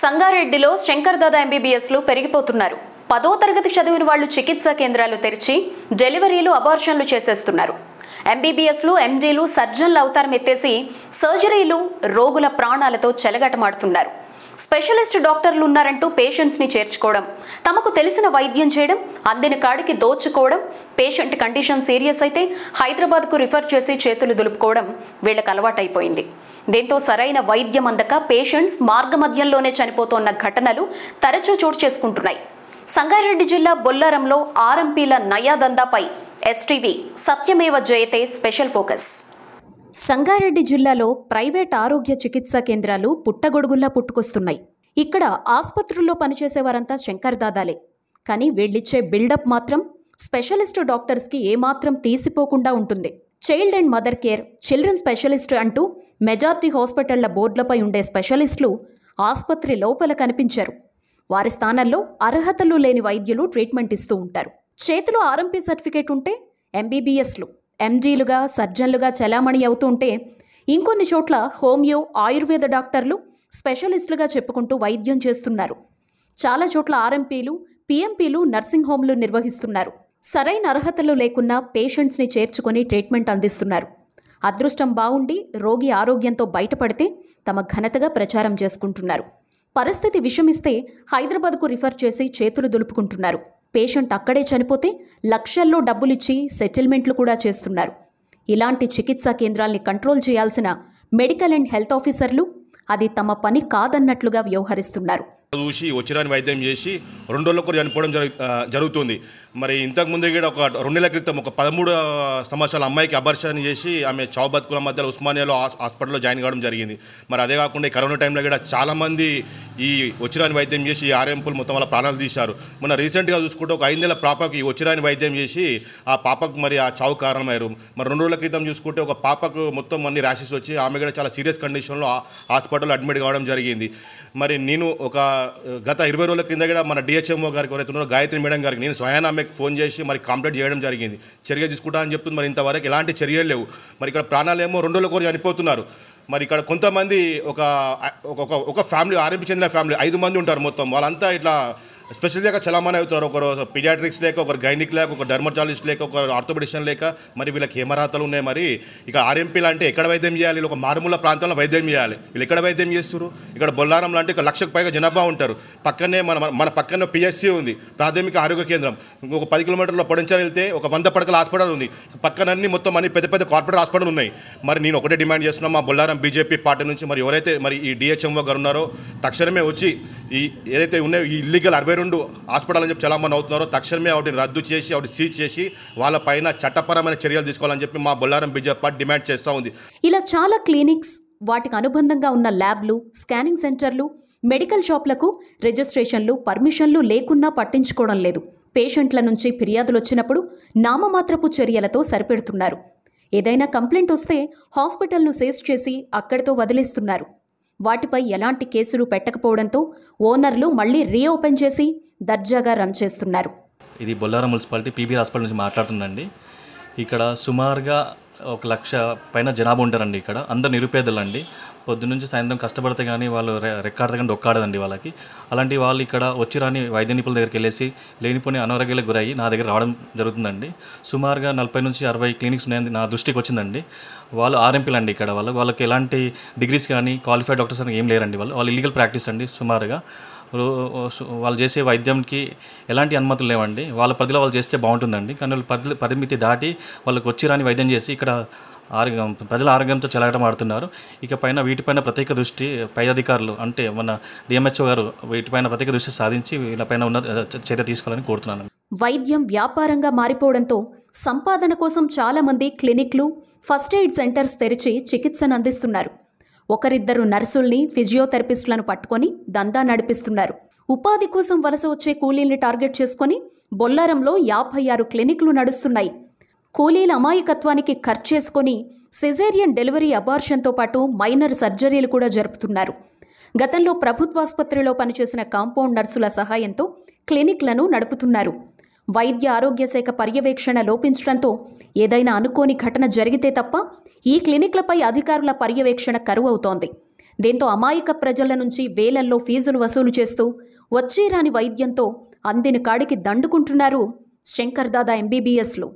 సంగారెడ్డిలో శంకర్ ఎంబీబీఎస్ ఎంబీబీఎస్లు పెరిగిపోతున్నారు పదో తరగతి చదివిన వాళ్ళు చికిత్సా కేంద్రాలు తెరిచి డెలివరీలు అబార్షన్లు చేసేస్తున్నారు ఎంబీబీఎస్లు ఎండీలు సర్జన్లు అవతారం ఎత్తేసి సర్జరీలు రోగుల ప్రాణాలతో చెలగటమాడుతున్నారు స్పెషలిస్ట్ డాక్టర్లు ఉన్నారంటూ పేషెంట్స్ని చేర్చుకోవడం తమకు తెలిసిన వైద్యం చేయడం అందిన కాడికి దోచుకోవడం పేషెంట్ కండిషన్ సీరియస్ అయితే హైదరాబాద్కు రిఫర్ చేసి చేతులు దులుపుకోవడం వీళ్ళకి అలవాటైపోయింది దీంతో సరైన వైద్యం అందక పేషెంట్స్ మార్గమధ్యంలోనే చనిపోతున్న ఘటనలు తరచూ చోటు చేసుకుంటున్నాయి సంగారెడ్డి జిల్లా బొల్లారంలో ఆర్ఎంపీల నయాదందాపై ఎస్టీవీ సత్యమేవ జయతే స్పెషల్ ఫోకస్ సంగారెడ్డి జిల్లాలో ప్రైవేట్ ఆరోగ్య చికిత్సా కేంద్రాలు పుట్టగొడుగుల్లా పుట్టుకొస్తున్నాయి ఇక్కడ ఆసుపత్రుల్లో పనిచేసేవారంతా శంకర్ దాదాలే కానీ వీళ్ళిచ్చే బిల్డప్ మాత్రం స్పెషలిస్ట్ డాక్టర్స్కి ఏమాత్రం తీసిపోకుండా ఉంటుంది child and mother care children specialist అంటూ మెజార్టీ హాస్పిటళ్ల బోర్డులపై ఉండే స్పెషలిస్టులు ఆసుపత్రి లోపల కనిపించారు వారి స్థానంలో అర్హతలు లేని వైద్యులు ట్రీట్మెంట్ ఇస్తూ ఉంటారు చేతిలో ఆర్ఎంపీ సర్టిఫికేట్ ఉంటే ఎంబీబీఎస్లు ఎంజీలుగా సర్జన్లుగా చలామణి అవుతుంటే ఇంకొన్ని చోట్ల హోమియో ఆయుర్వేద డాక్టర్లు స్పెషలిస్టులుగా చెప్పుకుంటూ వైద్యం చేస్తున్నారు చాలా చోట్ల ఆర్ఎంపీలు పిఎంపీలు నర్సింగ్ హోమ్లు నిర్వహిస్తున్నారు సరైన అర్హతలు లేకున్నా పేషెంట్స్ని చేర్చుకొని ట్రీట్మెంట్ అందిస్తున్నారు అదృష్టం బాగుండి రోగి ఆరోగ్యంతో బయటపడితే తమ ఘనతగా ప్రచారం చేసుకుంటున్నారు పరిస్థితి విషమిస్తే హైదరాబాద్కు రిఫర్ చేసి చేతులు దులుపుకుంటున్నారు పేషెంట్ అక్కడే చనిపోతే లక్షల్లో డబ్బులిచ్చి సెటిల్మెంట్లు కూడా చేస్తున్నారు ఇలాంటి చికిత్సా కేంద్రాల్ని కంట్రోల్ చేయాల్సిన మెడికల్ అండ్ హెల్త్ ఆఫీసర్లు అది తమ పని కాదన్నట్లుగా వ్యవహరిస్తున్నారు చూసి వచ్చిరాని వైద్యం చేసి రెండు రోజులకు చనిపోవడం జరుగుతుంది మరి ఇంతకుముందు కూడా ఒక రెండు నెలల క్రితం ఒక పదమూడు సంవత్సరాల అమ్మాయికి అబర్షన్ చేసి ఆమె చౌబత్కుల మధ్యలో ఉస్మానియాలో హాస్పిటల్లో జాయిన్ కావడం జరిగింది మరి అదే కాకుండా కరోనా టైంలో కూడా చాలామంది ఈ వచ్చిరాని వైద్యం చేసి ఈ ఆర్ఎంపులు మొత్తం వాళ్ళ ప్రాణాలు తీశారు మొన్న రీసెంట్గా చూసుకుంటే ఒక ఐదు నెలల పాపకి ఈ వచ్చిరాని వైద్యం చేసి ఆ పాపకు మరి ఆ చావు కారణమయ్యారు మరి రెండు రోజుల క్రితం చూసుకుంటే ఒక పాపకు మొత్తం అన్ని ర్యాషెస్ వచ్చి ఆమె కూడా చాలా సీరియస్ కండిషన్లో హాస్పిటల్లో అడ్మిట్ కావడం జరిగింది మరి నేను ఒక గత ఇరవై రోజుల క్రింద కూడా మన డిహెచ్ఎంఓ గారికి ఎవరైతే ఉన్నారో గాయత్రి మేడం గారికి నేను స్వయాన పోలీసులకు ఫోన్ చేసి మరి కంప్లైంట్ చేయడం జరిగింది చర్య తీసుకుంటా అని చెప్తుంది మరి ఇంతవరకు ఎలాంటి చర్యలు లేవు మరి ఇక్కడ ఏమో రెండు రోజుల కోరి చనిపోతున్నారు మరి ఇక్కడ కొంతమంది ఒక ఒక ఫ్యామిలీ ఆరంభించిన చెందిన ఫ్యామిలీ ఐదు మంది ఉంటారు మొత్తం వాళ్ళంతా ఇట్లా స్పెషల్గా చలామణి అవుతారు ఒకరు పీడియాట్రిక్స్ లేక ఒకరు గైనిక్ లేక ఒక డర్మటాలజిస్ట్ లేక ఒకరు ఆర్థోపెడిషన్ లేక మరి వీళ్ళకి హేమరాతలు ఉన్నాయి మరి ఇక ఆర్ఎంపీలు అంటే ఎక్కడ వైద్యం చేయాలి ఒక మారుమూల ప్రాంతంలో వైద్యం చేయాలి వీళ్ళు ఎక్కడ వైద్యం చేస్తారు ఇక్కడ బొల్లారం లాంటి ఒక లక్షకు పైగా జనాభా ఉంటారు పక్కనే మన మన పక్కనే పిఎస్సి ఉంది ప్రాథమిక ఆరోగ్య కేంద్రం ఒక పది కిలోమీటర్ల పొడించాలి వెళ్తే ఒక వంద పడకల హాస్పిటల్ ఉంది పక్కనన్నీ మొత్తం అన్ని పెద్ద పెద్ద కార్పొరేట్ హాస్పిటల్ ఉన్నాయి మరి నేను ఒకటే డిమాండ్ చేస్తున్నాను మా బొల్లారం బీజేపీ పార్టీ నుంచి మరి ఎవరైతే మరి ఈ డిహెచ్ఎంఓ గారు ఉన్నారో తక్షణమే వచ్చి ఈ ఏదైతే ఉన్నాయో ఈ ఇల్లీగల్ అరవై రెండు హాస్పిటల్ అని చెప్పి చలామణి అవుతున్నారో తక్షణమే వాటిని రద్దు చేసి ఆవిడ సీజ్ చేసి వాళ్ళపైన చట్టపరమైన చర్యలు తీసుకోవాలని చెప్పి మా బొల్లారం బీజేపీ డిమాండ్ చేస్తూ ఉంది ఇలా చాలా క్లినిక్స్ వాటికి అనుబంధంగా ఉన్న ల్యాబ్లు స్కానింగ్ సెంటర్లు మెడికల్ షాప్లకు రిజిస్ట్రేషన్లు పర్మిషన్లు లేకున్నా పట్టించుకోవడం లేదు పేషెంట్ల నుంచి ఫిర్యాదులు వచ్చినప్పుడు నామమాత్రపు చర్యలతో సరిపెడుతున్నారు ఏదైనా కంప్లైంట్ వస్తే హాస్పిటల్ను సేజ్ చేసి అక్కడితో వదిలేస్తున్నారు వాటిపై ఎలాంటి కేసులు పెట్టకపోవడంతో ఓనర్లు మళ్లీ రీఓపెన్ చేసి దర్జాగా రన్ చేస్తున్నారు ఇది బొల్లారం మున్సిపాలిటీ పీబీ హాస్పిటల్ నుంచి మాట్లాడుతుందండి ఇక్కడ సుమారుగా ఒక లక్ష పైన జనాభా ఉంటారండి ఇక్కడ అందరు నిరుపేదలండి పొద్దు నుంచి సాయంత్రం కష్టపడితే కానీ వాళ్ళు రెక్కాడితే కానీ ఒక్కాడదండి వాళ్ళకి అలాంటి వాళ్ళు ఇక్కడ వచ్చి రాని వైద్య నిపుణుల దగ్గరికి వెళ్ళేసి లేనిపోయిన అనారోగ్యాలకు గురయ్యి నా దగ్గర రావడం జరుగుతుందండి సుమారుగా నలభై నుంచి అరవై క్లినిక్స్ ఉన్నాయని నా దృష్టికి వచ్చిందండి వాళ్ళు ఆర్ఎంపీలు అండి ఇక్కడ వాళ్ళు వాళ్ళకి ఎలాంటి డిగ్రీస్ కానీ క్వాలిఫైడ్ డాక్టర్స్ అని ఏం లేరండి వాళ్ళు వాళ్ళు ఇల్లీగల్ ప్రాక్టీస్ అండి సుమారుగా వాళ్ళు చేసే వైద్యంకి ఎలాంటి అనుమతులు లేవండి వాళ్ళ పరిధిలో వాళ్ళు చేస్తే బాగుంటుందండి కానీ వాళ్ళు పరిధి పరిమితి దాటి వాళ్ళకి వచ్చి రాని వైద్యం చేసి ఇక్కడ ఆరోగ్యం ప్రజల ఆరోగ్యంతో చెలగటం ఆడుతున్నారు ఇక పైన వీటిపైన ప్రత్యేక దృష్టి పై అధికారులు అంటే మన డిఎంహెచ్ఓ గారు వీటిపైన ప్రత్యేక దృష్టి సాధించి వీళ్ళపైన ఉన్న చర్య తీసుకోవాలని కోరుతున్నాను వైద్యం వ్యాపారంగా మారిపోవడంతో సంపాదన కోసం చాలామంది క్లినిక్లు ఫస్ట్ ఎయిడ్ సెంటర్స్ తెరిచి చికిత్సను అందిస్తున్నారు ఒకరిద్దరు నర్సుల్ని ఫిజియోథెరపిస్టులను పట్టుకొని దందా నడిపిస్తున్నారు ఉపాధి కోసం వలస వచ్చే కూలీల్ని టార్గెట్ చేసుకొని బొల్లారంలో యాభై ఆరు క్లినిక్లు నడుస్తున్నాయి కూలీల అమాయకత్వానికి ఖర్చేసుకొని సిజేరియన్ డెలివరీ అబార్షన్తో పాటు మైనర్ సర్జరీలు కూడా జరుపుతున్నారు గతంలో ప్రభుత్వాసుపత్రిలో పనిచేసిన కాంపౌండ్ నర్సుల సహాయంతో క్లినిక్లను నడుపుతున్నారు వైద్య ఆరోగ్య శాఖ పర్యవేక్షణ లోపించడంతో ఏదైనా అనుకోని ఘటన జరిగితే తప్ప ఈ క్లినిక్లపై అధికారుల పర్యవేక్షణ కరువవుతోంది దీంతో అమాయక ప్రజల నుంచి వేలల్లో ఫీజులు వసూలు చేస్తూ వచ్చేరాని వైద్యంతో అందిన కాడికి దండుకుంటున్నారు శంకర్దాదా ఎంబీబీఎస్లు